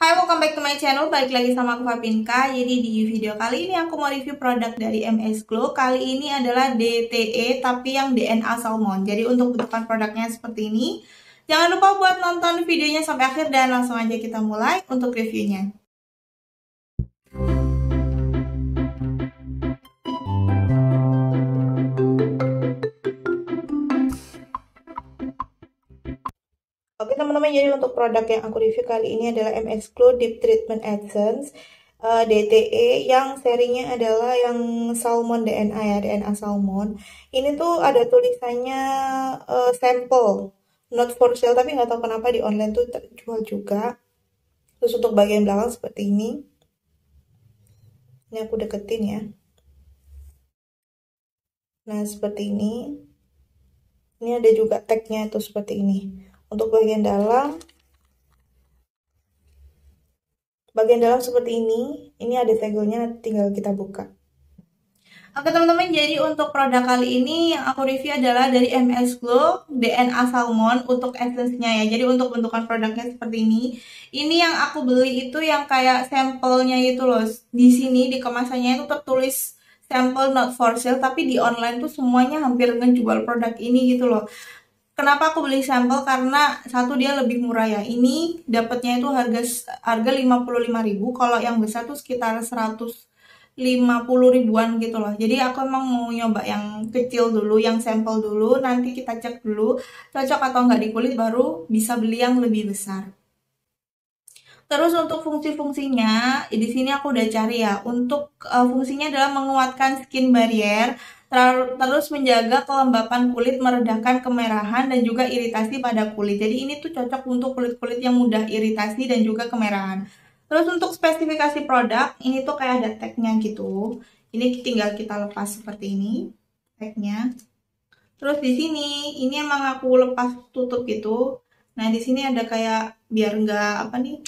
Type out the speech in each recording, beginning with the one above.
Hai, welcome back to my channel. Balik lagi sama aku Fabinka. Jadi di video kali ini aku mau review produk dari MS Glow. Kali ini adalah DTE tapi yang DNA salmon. Jadi untuk bentukan produknya seperti ini. Jangan lupa buat nonton videonya sampai akhir dan langsung aja kita mulai untuk reviewnya. Oke teman-teman, jadi untuk produk yang aku review kali ini adalah MX Glow Deep Treatment Essence uh, eh, DTE yang serinya adalah yang salmon DNA ya, DNA salmon. Ini tuh ada tulisannya uh, sample, not for sale, tapi nggak tahu kenapa di online tuh terjual juga. Terus untuk bagian belakang seperti ini. Ini aku deketin ya. Nah, seperti ini. Ini ada juga tagnya itu seperti ini untuk bagian dalam bagian dalam seperti ini ini ada tegelnya tinggal kita buka Oke teman-teman, jadi untuk produk kali ini yang aku review adalah dari MS Glow DNA Salmon untuk essence-nya ya. Jadi untuk bentukan produknya seperti ini. Ini yang aku beli itu yang kayak sampelnya itu loh. Di sini di kemasannya itu tertulis sampel not for sale tapi di online tuh semuanya hampir ngejual produk ini gitu loh Kenapa aku beli sampel? Karena satu dia lebih murah ya. Ini dapatnya itu harga harga 55.000, kalau yang besar tuh sekitar 150 ribuan gitu loh jadi aku emang mau nyoba yang kecil dulu yang sampel dulu nanti kita cek dulu cocok atau nggak di kulit baru bisa beli yang lebih besar terus untuk fungsi-fungsinya di sini aku udah cari ya untuk uh, fungsinya adalah menguatkan skin barrier terus menjaga kelembapan kulit, meredakan kemerahan dan juga iritasi pada kulit. Jadi ini tuh cocok untuk kulit-kulit yang mudah iritasi dan juga kemerahan. Terus untuk spesifikasi produk, ini tuh kayak ada tagnya gitu. Ini tinggal kita lepas seperti ini tagnya. Terus di sini, ini emang aku lepas tutup gitu. Nah di sini ada kayak biar nggak apa nih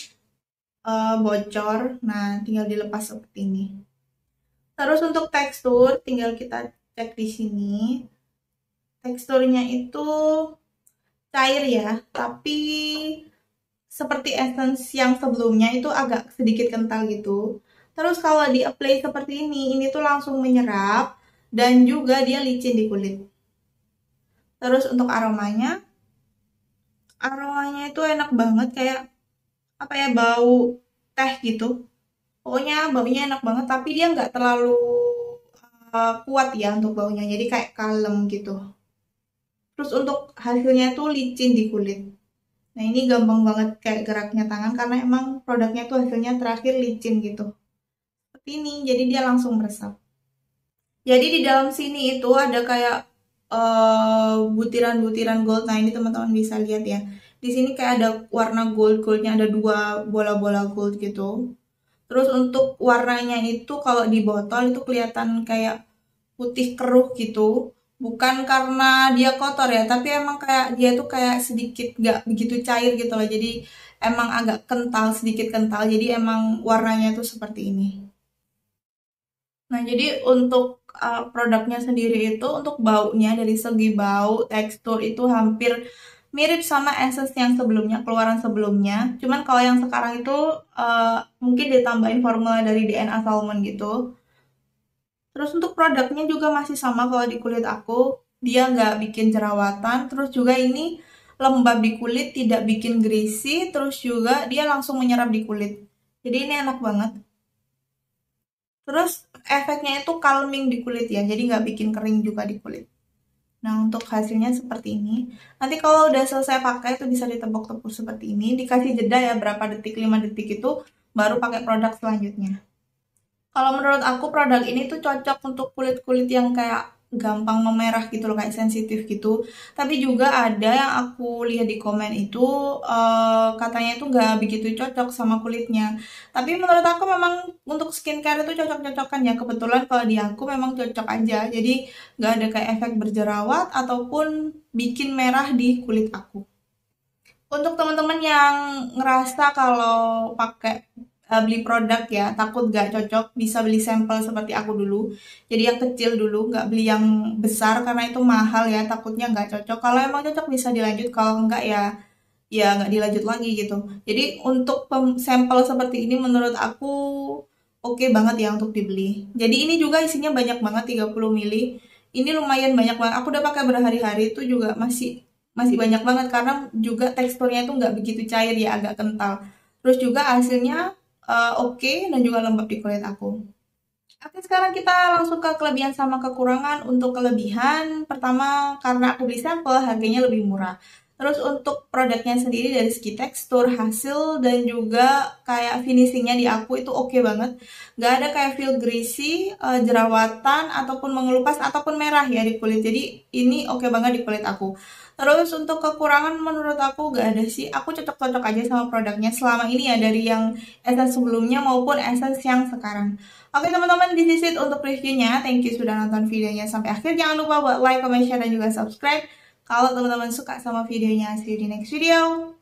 uh, bocor. Nah tinggal dilepas seperti ini. Terus untuk tekstur tinggal kita cek di sini teksturnya itu cair ya tapi seperti essence yang sebelumnya itu agak sedikit kental gitu terus kalau di apply seperti ini ini tuh langsung menyerap dan juga dia licin di kulit terus untuk aromanya aromanya itu enak banget kayak apa ya bau teh gitu pokoknya baunya enak banget tapi dia nggak terlalu Eh, kuat ya untuk baunya jadi kayak kalem gitu terus untuk hasilnya tuh licin di kulit nah ini gampang banget kayak geraknya tangan karena emang produknya tuh hasilnya terakhir licin gitu seperti ini jadi dia langsung meresap jadi di dalam sini itu ada kayak eh, butiran-butiran uh, butiran -butiran gold nah ini teman-teman bisa lihat ya di sini kayak ada warna gold goldnya ada dua bola-bola gold gitu Terus untuk warnanya itu kalau di botol itu kelihatan kayak putih keruh gitu. Bukan karena dia kotor ya, tapi emang kayak dia tuh kayak sedikit gak begitu cair gitu loh. Jadi emang agak kental, sedikit kental. Jadi emang warnanya tuh seperti ini. Nah, jadi untuk uh, produknya sendiri itu untuk baunya dari segi bau, tekstur itu hampir mirip sama Asus yang sebelumnya, keluaran sebelumnya. Cuman kalau yang sekarang itu uh, mungkin ditambahin formula dari DNA salmon gitu. Terus untuk produknya juga masih sama kalau di kulit aku, dia nggak bikin jerawatan. Terus juga ini lembab di kulit, tidak bikin greasy, terus juga dia langsung menyerap di kulit. Jadi ini enak banget. Terus efeknya itu calming di kulit ya, jadi nggak bikin kering juga di kulit. Nah untuk hasilnya seperti ini Nanti kalau udah selesai pakai itu bisa ditepuk-tepuk seperti ini Dikasih jeda ya berapa detik 5 detik itu baru pakai produk selanjutnya Kalau menurut aku produk ini tuh cocok untuk kulit-kulit yang kayak gampang memerah gitu loh kayak sensitif gitu tapi juga ada yang aku lihat di komen itu uh, katanya itu nggak begitu cocok sama kulitnya tapi menurut aku memang untuk skincare itu cocok-cocokan ya kebetulan kalau di aku memang cocok aja jadi nggak ada kayak efek berjerawat ataupun bikin merah di kulit aku untuk teman-teman yang ngerasa kalau pakai Eh, beli produk ya takut gak cocok bisa beli sampel seperti aku dulu jadi yang kecil dulu nggak beli yang besar karena itu mahal ya takutnya nggak cocok kalau emang cocok bisa dilanjut kalau enggak ya ya nggak dilanjut lagi gitu jadi untuk sampel seperti ini menurut aku oke okay banget ya untuk dibeli jadi ini juga isinya banyak banget 30 mili ini lumayan banyak banget aku udah pakai berhari-hari itu juga masih masih banyak banget karena juga teksturnya itu nggak begitu cair ya agak kental terus juga hasilnya Eh, oke okay, dan juga lembab di kulit aku. Oke, sekarang kita langsung ke kelebihan sama kekurangan. Untuk kelebihan, pertama karena aku beli sampel, harganya lebih murah. Terus untuk produknya sendiri dari segi tekstur, hasil, dan juga kayak finishingnya di aku itu oke okay banget. Gak ada kayak feel greasy, eh, jerawatan, ataupun mengelupas, ataupun merah ya di kulit. Jadi ini oke okay banget di kulit aku. Terus untuk kekurangan menurut aku gak ada sih. Aku cocok-cocok aja sama produknya selama ini ya dari yang essence sebelumnya maupun essence yang sekarang. Oke teman-teman, this is it untuk reviewnya. Thank you sudah nonton videonya sampai akhir. Jangan lupa buat like, comment, share, dan juga subscribe. Kalau teman-teman suka sama videonya, see you di next video.